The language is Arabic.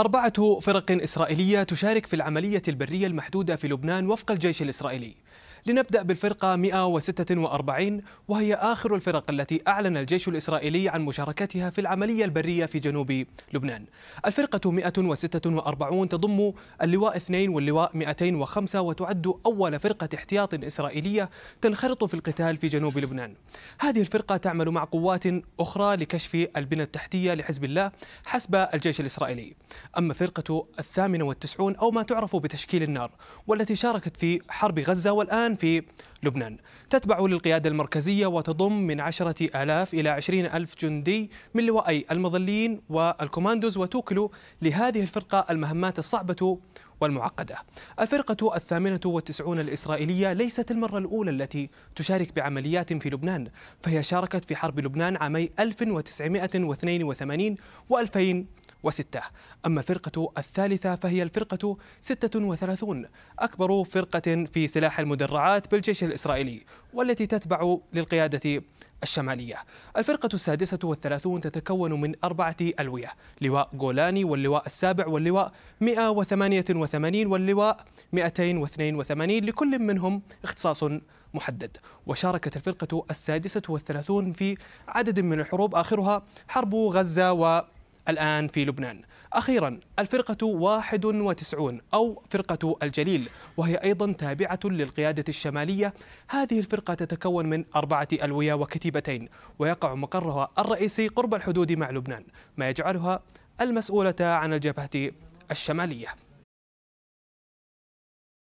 أربعة فرق إسرائيلية تشارك في العملية البرية المحدودة في لبنان وفق الجيش الإسرائيلي لنبدأ بالفرقة 146 وهي آخر الفرق التي أعلن الجيش الإسرائيلي عن مشاركتها في العملية البرية في جنوب لبنان الفرقة 146 تضم اللواء 2 واللواء 205 وتعد أول فرقة احتياط إسرائيلية تنخرط في القتال في جنوب لبنان هذه الفرقة تعمل مع قوات أخرى لكشف البنى التحتية لحزب الله حسب الجيش الإسرائيلي أما فرقة الثامنة والتسعون أو ما تعرف بتشكيل النار والتي شاركت في حرب غزة والآن الآن في لبنان تتبع للقيادة المركزية وتضم من عشرة آلاف إلى عشرين ألف جندي من لوائي المظليين والكوماندوز وتوكل لهذه الفرقة المهمات الصعبة والمعقدة الفرقة الثامنة والتسعون الإسرائيلية ليست المرة الأولى التي تشارك بعمليات في لبنان فهي شاركت في حرب لبنان عامي 1982 و 2000 وستة أما الفرقة الثالثة فهي الفرقة 36 أكبر فرقة في سلاح المدرعات بالجيش الإسرائيلي والتي تتبع للقيادة الشمالية الفرقة السادسة والثلاثون تتكون من أربعة ألوية لواء جولاني واللواء السابع واللواء 188 واللواء 282 لكل منهم اختصاص محدد وشاركت الفرقة السادسة والثلاثون في عدد من الحروب آخرها حرب غزة و الآن في لبنان أخيرا الفرقة 91 أو فرقة الجليل وهي أيضا تابعة للقيادة الشمالية هذه الفرقة تتكون من أربعة ألوية وكتيبتين ويقع مقرها الرئيسي قرب الحدود مع لبنان ما يجعلها المسؤولة عن الجبهة الشمالية